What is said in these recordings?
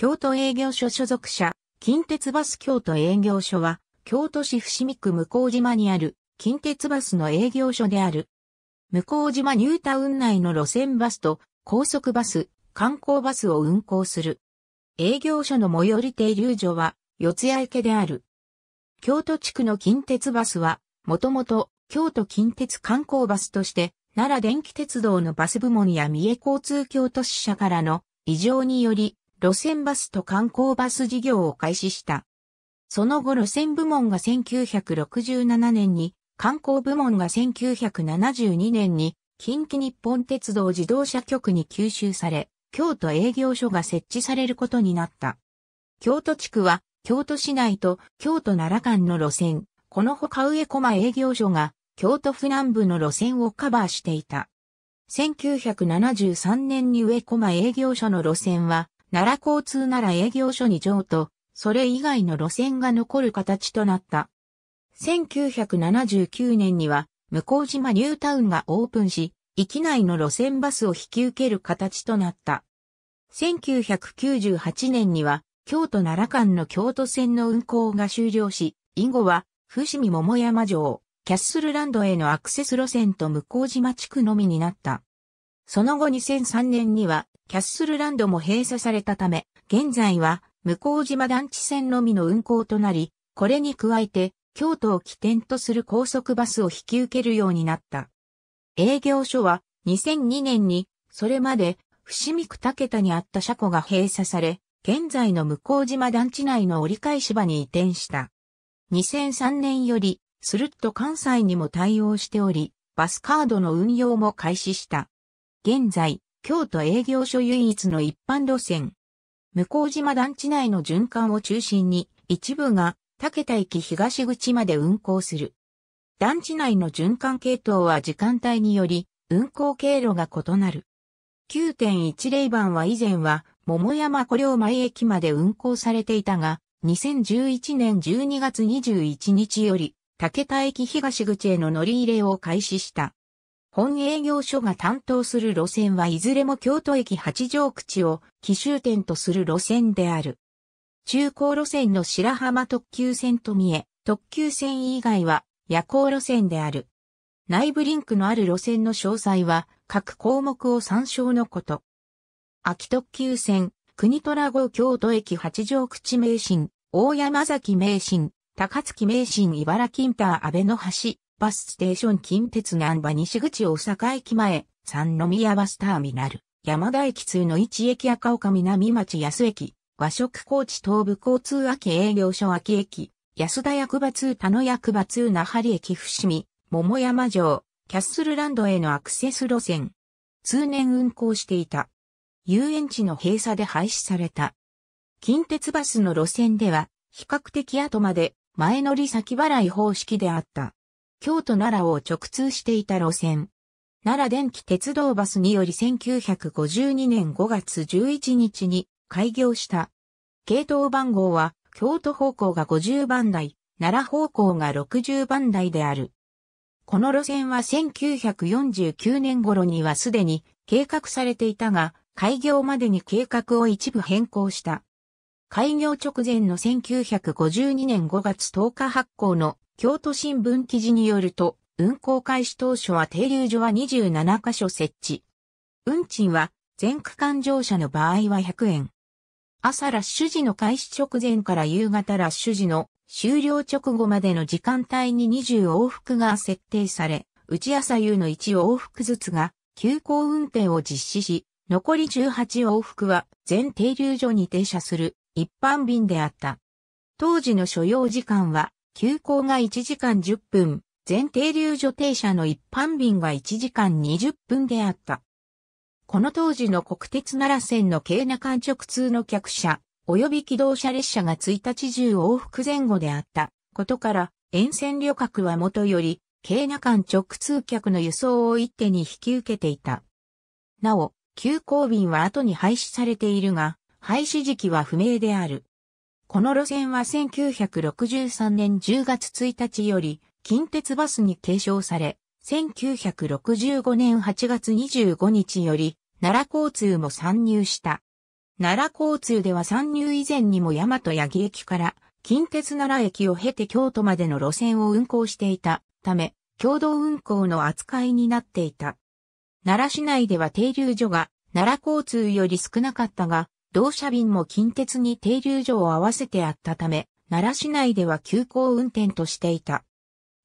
京都営業所所属者、近鉄バス京都営業所は、京都市伏見区向島にある、近鉄バスの営業所である。向島ニュータウン内の路線バスと、高速バス、観光バスを運行する。営業所の最寄り停留所は、四谷池である。京都地区の近鉄バスは、もともと京都近鉄観光バスとして、奈良電気鉄道のバス部門や三重交通京都支社からの異常により路線バスと観光バス事業を開始した。その後路線部門が1967年に、観光部門が1972年に、近畿日本鉄道自動車局に吸収され、京都営業所が設置されることになった。京都地区は、京都市内と京都奈良間の路線、このほか上駒営業所が、京都府南部の路線をカバーしていた。1973年に上駒営業所の路線は、奈良交通奈良営業所に譲渡、それ以外の路線が残る形となった。1979年には、向島ニュータウンがオープンし、域内の路線バスを引き受ける形となった。1998年には、京都奈良間の京都線の運行が終了し、以後は、伏見桃山城、キャッスルランドへのアクセス路線と向島地区のみになった。その後2003年にはキャッスルランドも閉鎖されたため、現在は向島団地線のみの運行となり、これに加えて京都を起点とする高速バスを引き受けるようになった。営業所は2002年にそれまで伏見区竹田にあった車庫が閉鎖され、現在の向島団地内の折り返し場に移転した。2003年より、スルッと関西にも対応しており、バスカードの運用も開始した。現在、京都営業所唯一の一般路線。向島団地内の循環を中心に、一部が竹田駅東口まで運行する。団地内の循環系統は時間帯により、運行経路が異なる。9.10番は以前は、桃山古陵前駅まで運行されていたが、2011年12月21日より、竹田駅東口への乗り入れを開始した。本営業所が担当する路線はいずれも京都駅八条口を奇襲点とする路線である。中高路線の白浜特急線と見え、特急線以外は夜行路線である。内部リンクのある路線の詳細は各項目を参照のこと。秋特急線、国虎号京都駅八条口名神、大山崎名神、高槻名神茨城インター安倍の橋、バスステーション近鉄南波西口大阪駅前、三宮バスターミナル、山田駅通の1駅赤岡南町安駅、和食高知東部交通秋営業所秋駅、安田役場通田野役場通那覇駅伏見、桃山城、キャッスルランドへのアクセス路線。通年運行していた。遊園地の閉鎖で廃止された。近鉄バスの路線では、比較的後まで前乗り先払い方式であった。京都奈良を直通していた路線。奈良電気鉄道バスにより1952年5月11日に開業した。系統番号は京都方向が50番台、奈良方向が60番台である。この路線は1949年頃にはすでに計画されていたが、開業までに計画を一部変更した。開業直前の1952年5月10日発行の京都新聞記事によると、運行開始当初は停留所は27カ所設置。運賃は全区間乗車の場合は100円。朝ラッシュ時の開始直前から夕方ラッシュ時の終了直後までの時間帯に20往復が設定され、内朝夕の1往復ずつが急行運転を実施し、残り18往復は全停留所に停車する一般便であった。当時の所要時間は急行が1時間10分、全停留所停車の一般便が1時間20分であった。この当時の国鉄奈良線の京奈間直通の客車、及び機動車列車が1日中往復前後であったことから、沿線旅客はもとより、京奈間直通客の輸送を一手に引き受けていた。なお、急行便は後に廃止されているが、廃止時期は不明である。この路線は1963年10月1日より近鉄バスに継承され、1965年8月25日より奈良交通も参入した。奈良交通では参入以前にも大和八木駅から近鉄奈良駅を経て京都までの路線を運行していたため、共同運行の扱いになっていた。奈良市内では停留所が奈良交通より少なかったが、同社便も近鉄に停留所を合わせてあったため、奈良市内では急行運転としていた。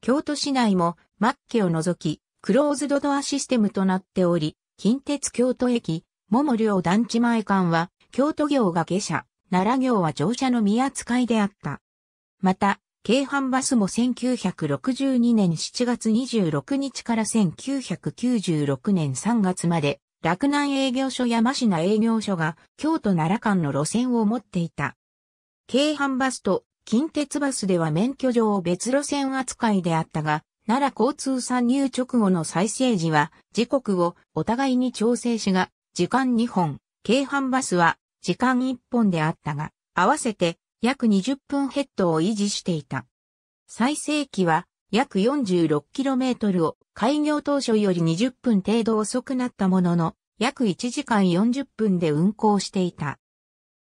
京都市内も末期を除き、クローズドドアシステムとなっており、近鉄京都駅、桃両団地前間は、京都行が下車、奈良行は乗車の見扱いであった。また、京阪バスも1962年7月26日から1996年3月まで洛南営業所やましな営業所が京都奈良間の路線を持っていた。京阪バスと近鉄バスでは免許上別路線扱いであったが、奈良交通参入直後の再生時は時刻をお互いに調整しが、時間2本、京阪バスは時間1本であったが、合わせて約20分ヘッドを維持していた。最盛期は約 46km を開業当初より20分程度遅くなったものの、約1時間40分で運行していた。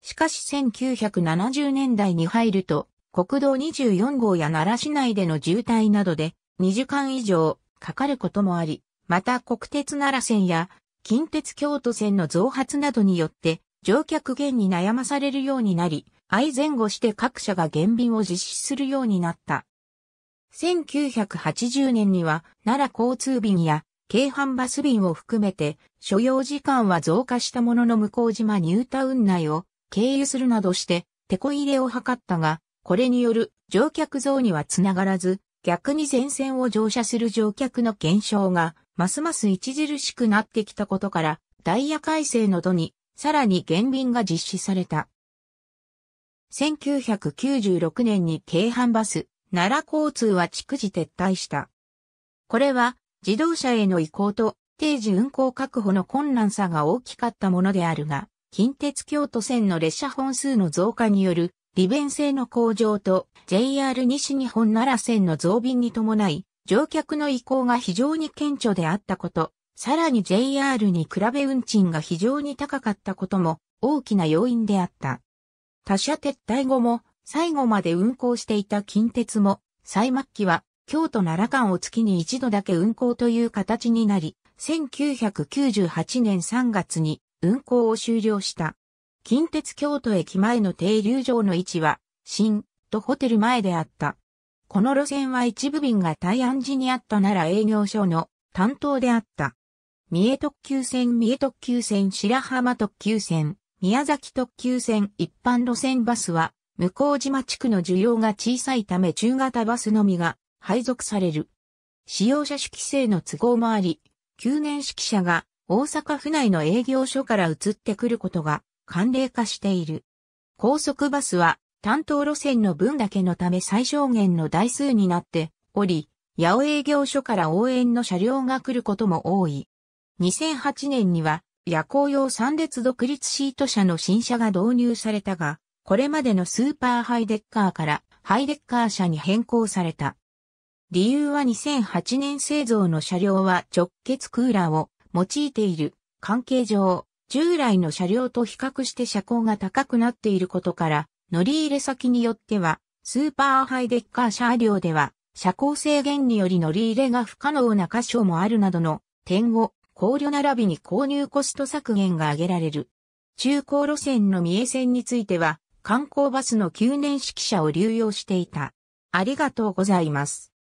しかし1970年代に入ると、国道24号や奈良市内での渋滞などで2時間以上かかることもあり、また国鉄奈良線や近鉄京都線の増発などによって乗客減に悩まされるようになり、相前後して各社が減便を実施するようになった。1980年には奈良交通便や京阪バス便を含めて所要時間は増加したものの向島ニュータウン内を経由するなどして手こ入れを図ったが、これによる乗客増にはつながらず、逆に前線を乗車する乗客の減少がますます著しくなってきたことから、ダイヤ改正の度に、さらに減便が実施された。1996年に京阪バス、奈良交通は逐次撤退した。これは自動車への移行と定時運行確保の困難さが大きかったものであるが、近鉄京都線の列車本数の増加による利便性の向上と JR 西日本奈良線の増便に伴い、乗客の意向が非常に顕著であったこと、さらに JR に比べ運賃が非常に高かったことも大きな要因であった。他社撤退後も最後まで運行していた近鉄も、最末期は京都奈良間を月に一度だけ運行という形になり、1998年3月に運行を終了した。近鉄京都駅前の停留場の位置は、新、とホテル前であった。この路線は一部便が大安寺にあった奈良営業所の担当であった。三重特急線、三重特急線、白浜特急線、宮崎特急線一般路線バスは、向島地区の需要が小さいため中型バスのみが配属される。使用者主規制の都合もあり、9年指揮者が大阪府内の営業所から移ってくることが慣例化している。高速バスは担当路線の分だけのため最小限の台数になっており、八尾営業所から応援の車両が来ることも多い。2008年には夜行用3列独立シート車の新車が導入されたが、これまでのスーパーハイデッカーからハイデッカー車に変更された。理由は2008年製造の車両は直結クーラーを用いている関係上、従来の車両と比較して車高が高くなっていることから、乗り入れ先によっては、スーパーハイデッカー車両では、車高制限により乗り入れが不可能な箇所もあるなどの点を考慮並びに購入コスト削減が挙げられる。中高路線の三重線については、観光バスの旧年式車を流用していた。ありがとうございます。